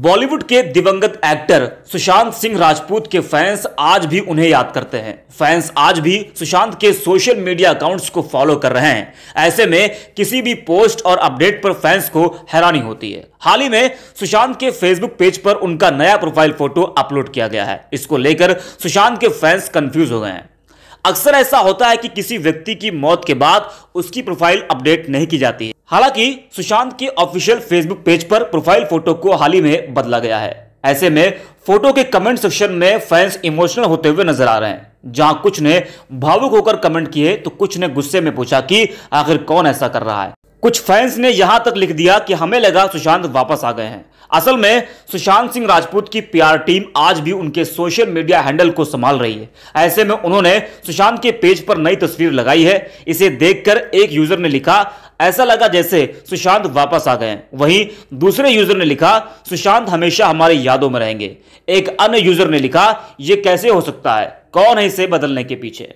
बॉलीवुड के दिवंगत एक्टर सुशांत सिंह राजपूत के फैंस आज भी उन्हें याद करते हैं फैंस आज भी सुशांत के सोशल मीडिया अकाउंट्स को फॉलो कर रहे हैं ऐसे में किसी भी पोस्ट और अपडेट पर फैंस को हैरानी होती है हाल ही में सुशांत के फेसबुक पेज पर उनका नया प्रोफाइल फोटो अपलोड किया गया है इसको लेकर सुशांत के फैंस कंफ्यूज हो गए हैं अक्सर ऐसा होता है कि किसी व्यक्ति की मौत के बाद उसकी प्रोफाइल अपडेट नहीं की जाती है हालांकि सुशांत के ऑफिशियल फेसबुक पेज पर प्रोफाइल फोटो को हाल ही में बदला गया है ऐसे में फोटो के कमेंट सेक्शन में फैंस इमोशनल होते हुए नजर आ रहे हैं जहां कुछ ने भावुक होकर कमेंट किए तो कुछ ने गुस्से में पूछा कि आखिर कौन ऐसा कर रहा है कुछ फैंस ने यहां तक लिख दिया कि हमें लगा सुशांत वापस आ गए हैं असल में सुशांत सिंह राजपूत की पीआर टीम आज भी उनके सोशल मीडिया हैंडल को संभाल रही है ऐसे में उन्होंने सुशांत के पेज पर नई तस्वीर लगाई है इसे देखकर एक यूजर ने लिखा ऐसा लगा जैसे सुशांत वापस आ गए वहीं दूसरे यूजर ने लिखा सुशांत हमेशा हमारे यादों में रहेंगे एक अन्य यूजर ने लिखा यह कैसे हो सकता है कौन है इसे बदलने के पीछे